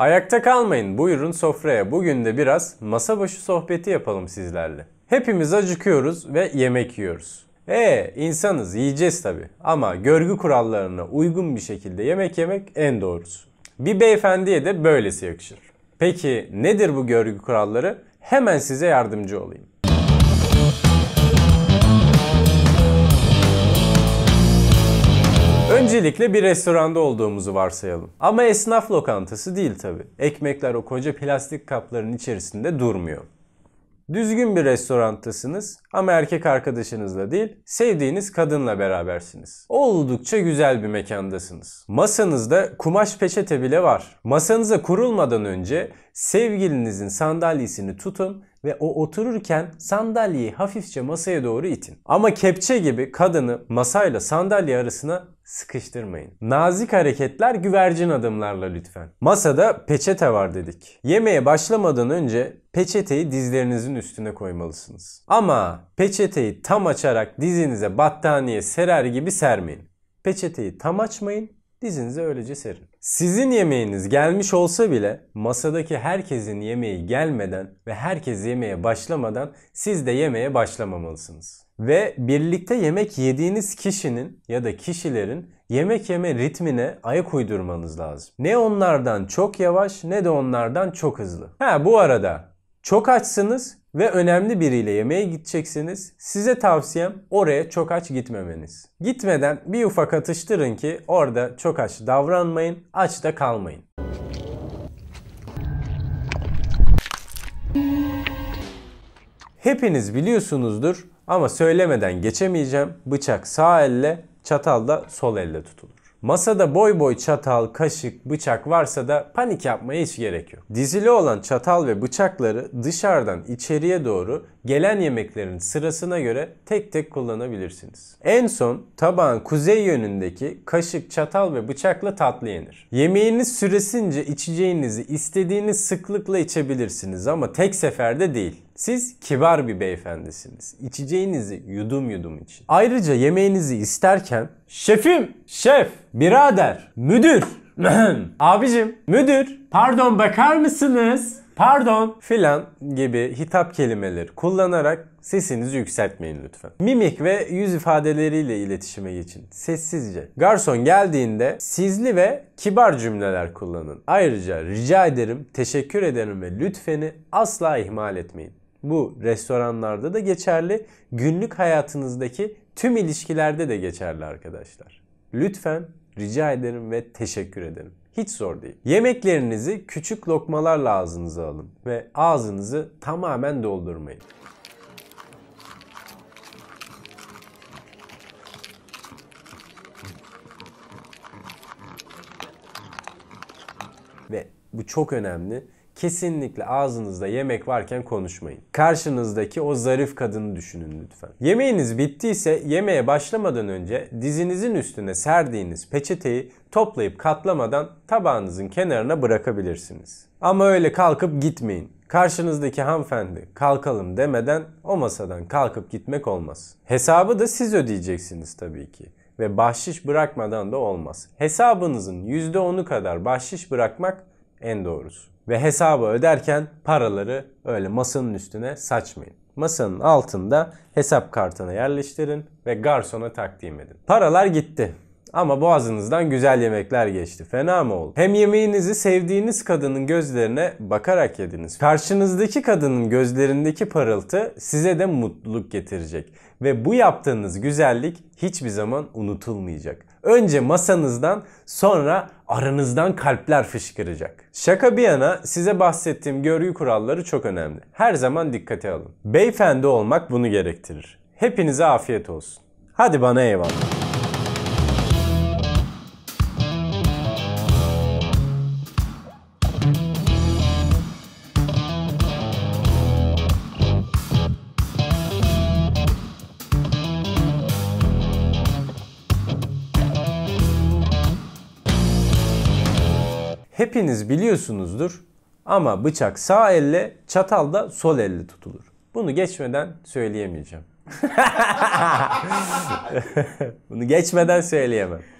Ayakta kalmayın, buyurun sofraya. Bugün de biraz masa başı sohbeti yapalım sizlerle. Hepimiz acıkıyoruz ve yemek yiyoruz. E insanız yiyeceğiz tabi ama görgü kurallarına uygun bir şekilde yemek yemek en doğrusu. Bir beyefendiye de böylesi yakışır. Peki nedir bu görgü kuralları? Hemen size yardımcı olayım. Öncelikle bir restoranda olduğumuzu varsayalım. Ama esnaf lokantası değil tabi. Ekmekler o koca plastik kapların içerisinde durmuyor. Düzgün bir restoranttasınız, ama erkek arkadaşınızla değil, sevdiğiniz kadınla berabersiniz. Oldukça güzel bir mekandasınız. Masanızda kumaş peçete bile var. Masanıza kurulmadan önce sevgilinizin sandalyesini tutun ve o otururken sandalyeyi hafifçe masaya doğru itin. Ama kepçe gibi kadını masayla sandalye arasına sıkıştırmayın. Nazik hareketler güvercin adımlarla lütfen. Masada peçete var dedik. Yemeğe başlamadan önce peçeteyi dizlerinizin üstüne koymalısınız. Ama peçeteyi tam açarak dizinize battaniye serer gibi sermeyin. Peçeteyi tam açmayın Dizinizi öylece serin. Sizin yemeğiniz gelmiş olsa bile masadaki herkesin yemeği gelmeden ve herkes yemeğe başlamadan siz de yemeğe başlamamalısınız. Ve birlikte yemek yediğiniz kişinin ya da kişilerin yemek yeme ritmine ayak uydurmanız lazım. Ne onlardan çok yavaş ne de onlardan çok hızlı. Ha bu arada çok açsınız ve önemli biriyle yemeğe gideceksiniz. Size tavsiyem oraya çok aç gitmemeniz. Gitmeden bir ufak atıştırın ki orada çok aç davranmayın, aç da kalmayın. Hepiniz biliyorsunuzdur ama söylemeden geçemeyeceğim. Bıçak sağ elle, çatal da sol elle tutulur. Masada boy boy çatal, kaşık, bıçak varsa da panik yapmaya hiç gerek yok. Dizili olan çatal ve bıçakları dışarıdan içeriye doğru gelen yemeklerin sırasına göre tek tek kullanabilirsiniz. En son tabağın kuzey yönündeki kaşık, çatal ve bıçakla tatlı yenir. Yemeğiniz süresince içeceğinizi istediğiniz sıklıkla içebilirsiniz ama tek seferde değil. Siz kibar bir beyefendisiniz. İçeceğinizi yudum yudum için. Ayrıca yemeğinizi isterken şefim, şef, birader, müdür, abicim, müdür, pardon bakar mısınız? Pardon filan gibi hitap kelimeleri kullanarak sesinizi yükseltmeyin lütfen. Mimik ve yüz ifadeleriyle iletişime geçin. Sessizce. Garson geldiğinde sizli ve kibar cümleler kullanın. Ayrıca rica ederim, teşekkür ederim ve lütfeni asla ihmal etmeyin. Bu restoranlarda da geçerli, günlük hayatınızdaki tüm ilişkilerde de geçerli arkadaşlar. Lütfen rica ederim ve teşekkür ederim. Hiç zor değil. Yemeklerinizi küçük lokmalarla ağzınıza alın ve ağzınızı tamamen doldurmayın. Ve bu çok önemli. Kesinlikle ağzınızda yemek varken konuşmayın. Karşınızdaki o zarif kadını düşünün lütfen. Yemeğiniz bittiyse yemeğe başlamadan önce dizinizin üstüne serdiğiniz peçeteyi toplayıp katlamadan tabağınızın kenarına bırakabilirsiniz. Ama öyle kalkıp gitmeyin. Karşınızdaki hanımefendi kalkalım demeden o masadan kalkıp gitmek olmaz. Hesabı da siz ödeyeceksiniz tabii ki ve bahşiş bırakmadan da olmaz. Hesabınızın %10'u kadar bahşiş bırakmak en doğrusu ve hesabı öderken paraları öyle masanın üstüne saçmayın. Masanın altında hesap kartına yerleştirin ve garsona takdim edin. Paralar gitti. Ama boğazınızdan güzel yemekler geçti. Fena mı oldu? Hem yemeğinizi sevdiğiniz kadının gözlerine bakarak yediniz. Karşınızdaki kadının gözlerindeki parıltı size de mutluluk getirecek. Ve bu yaptığınız güzellik hiçbir zaman unutulmayacak. Önce masanızdan sonra aranızdan kalpler fışkıracak. Şaka bir yana size bahsettiğim görgü kuralları çok önemli. Her zaman dikkate alın. Beyefendi olmak bunu gerektirir. Hepinize afiyet olsun. Hadi bana eyvallah. Hepiniz biliyorsunuzdur ama bıçak sağ elle, çatal da sol elle tutulur. Bunu geçmeden söyleyemeyeceğim. Bunu geçmeden söyleyemem.